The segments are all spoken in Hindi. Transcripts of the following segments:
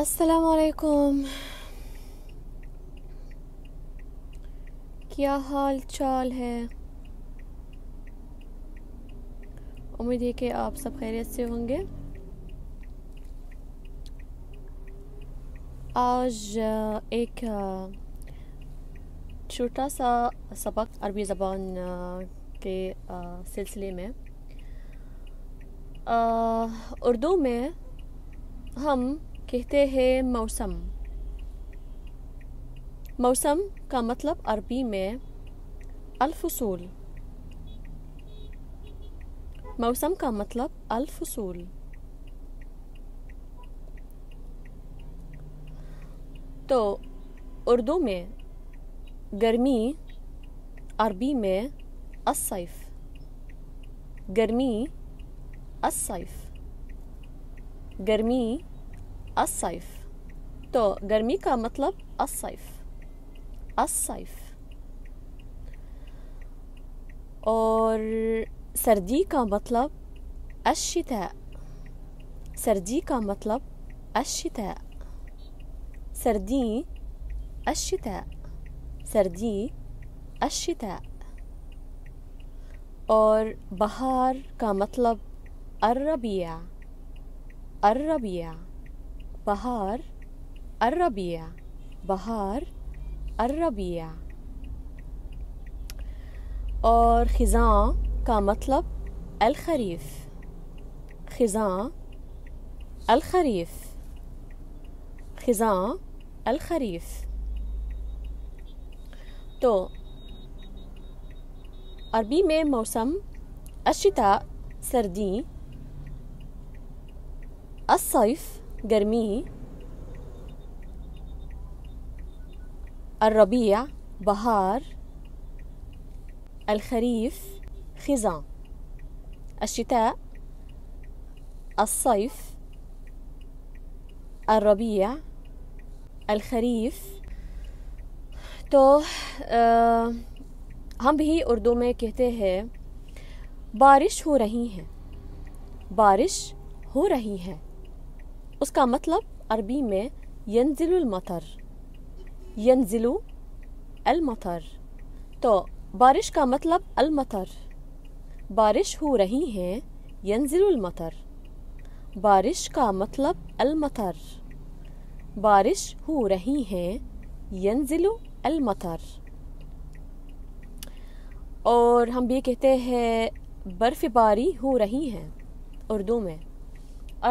अस्सलाम वालेकुम क्या हाल चाल है उम्मीद है कि आप सब खैरियत से होंगे आज एक छोटा सा सबक अरबी ज़बान के सिलसिले में उर्दू में हम कहते हैं मौसम मौसम का मतलब अरबी में अलफसूल मौसम का मतलब अलफसूल तो उर्दू में गर्मी अरबी में असैफ गर्मी असैफ गर्मी الصيف تو جرميكا مطلب الصيف الصيف اور سرديكا مطلب الشتاء سرديكا مطلب الشتاء سردي الشتاء سردي الشتاء اور بهار का الربيع الربيع بهار الربيع بهار الربيع اور خزان का मतलब الخريف خزان الخريف خزان الخريف تو عربی میں موسم الشتاء سردی الصيف جرميه الربيع بهار الخريف خزان الشتاء الصيف الربيع الخريف تو آه، هم بهي اردو में कहते بارش هو हो रही है बारिश हो रही उसका मतलब अरबी में यंजिल मतर अलमतर तो बारिश का मतलब अलमतर बारिश हो रही है यंजिल मतर बारिश का मतलब अलमतर बारिश हो रही है यंजिल अलमतर और हम ये कहते हैं बर्फ़बारी हो रही है उर्दू में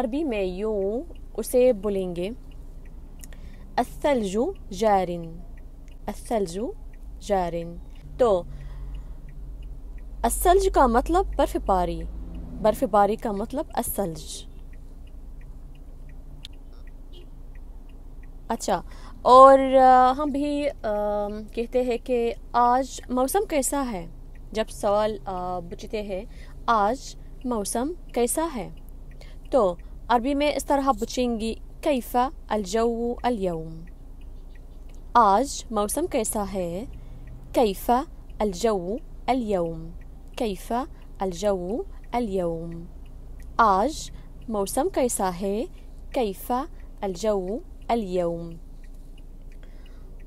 अरबी में यूँ उसे बोलेंगे असलजू जारिन असलजू जारिन तो असलज का मतलब बर्फबारी बर्फबारी का मतलब असलज अच्छा और हम भी आ, कहते हैं कि आज मौसम कैसा है जब सवाल पूछते हैं आज मौसम कैसा है तो में इस पूछेंगी كيف الجو اليوم آج موسم कैसा है कैफा الجو اليوم كيف الجو اليوم آج موسم कैसा है الجو اليوم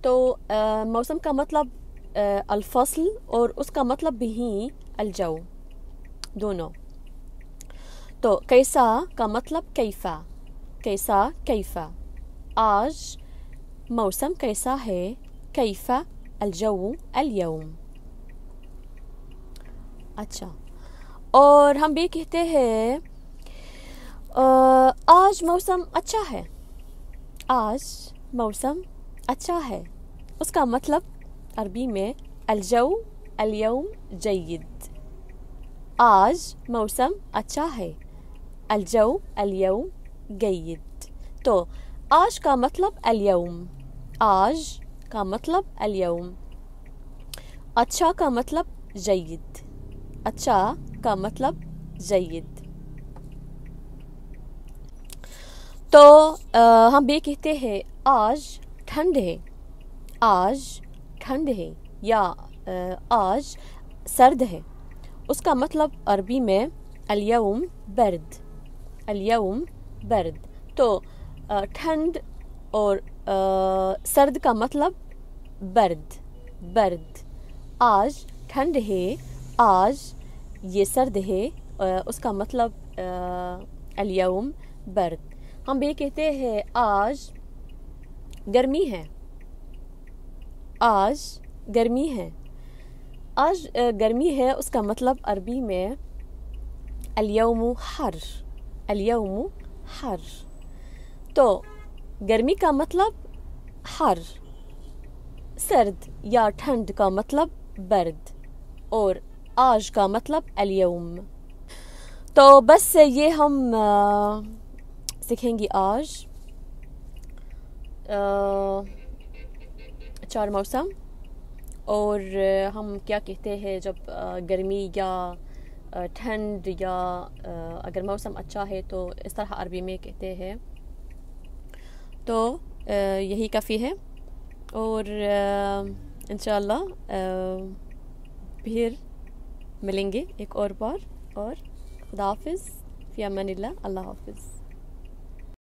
تو آه، موسم का مطلب آه، الفصل اس उसका مطلب भी الجو दोनों तो कैसा का मतलब कैफा कैसा कैफा आज मौसम कैसा है कैफा अलजऊ अलयम अच्छा और हम भी कहते हैं आज मौसम अच्छा है आज मौसम अच्छा है उसका मतलब अरबी में अलजऊ अलयम जयद आज मौसम अच्छा है अलजो अलियम गईद तो आज का मतलब अलियम आज का मतलब अलियम अच्छा का मतलब जयद अच्छा का मतलब जयद तो आ, हम ये कहते हैं आज ठंड है आज ठंड है या आज सर्द है उसका मतलब अरबी में अलियम बर्द अलयम बर्द तो ठंड और सर्द का मतलब बर्द बर्द आज ठंड है आज ये सर्द है उसका मतलब अलियाम बर्द हम भी कहते हैं आज गर्मी है आज गर्मी है आज गर्मी है उसका मतलब अरबी में अलयम हर اليوم حر तो गर्मी का मतलब हर सर्द या ठंड का मतलब बर्द और आज का मतलब अलियम तो बस ये हम सीखेंगे आज आ, चार मौसम और हम क्या कहते हैं जब गर्मी या ठंड या अगर मौसम अच्छा है तो इस तरह अरबी में कहते हैं तो यही काफ़ी है और इन फिर मिलेंगे एक और बार और खुदा हाफिज़ फ़िया अमान अल्लाह हाफिज़